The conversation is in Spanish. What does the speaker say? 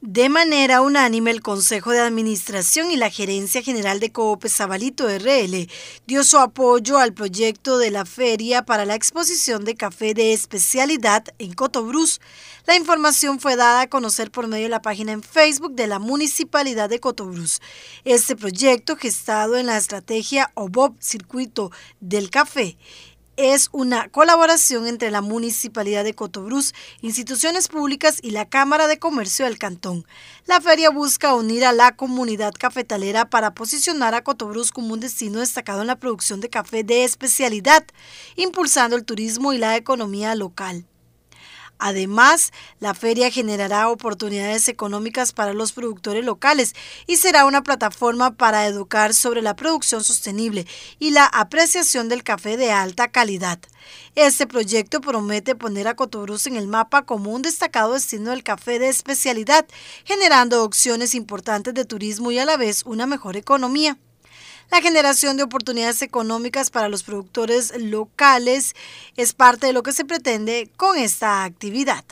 De manera unánime, el Consejo de Administración y la Gerencia General de Coopes Zabalito RL dio su apoyo al proyecto de la feria para la exposición de café de especialidad en Cotobruz. La información fue dada a conocer por medio de la página en Facebook de la Municipalidad de Cotobruz. Este proyecto, gestado en la estrategia OBOB Circuito del Café, es una colaboración entre la Municipalidad de Cotobruz, instituciones públicas y la Cámara de Comercio del Cantón. La feria busca unir a la comunidad cafetalera para posicionar a Cotobruz como un destino destacado en la producción de café de especialidad, impulsando el turismo y la economía local. Además, la feria generará oportunidades económicas para los productores locales y será una plataforma para educar sobre la producción sostenible y la apreciación del café de alta calidad. Este proyecto promete poner a Cotobruz en el mapa como un destacado destino del café de especialidad, generando opciones importantes de turismo y a la vez una mejor economía. La generación de oportunidades económicas para los productores locales es parte de lo que se pretende con esta actividad.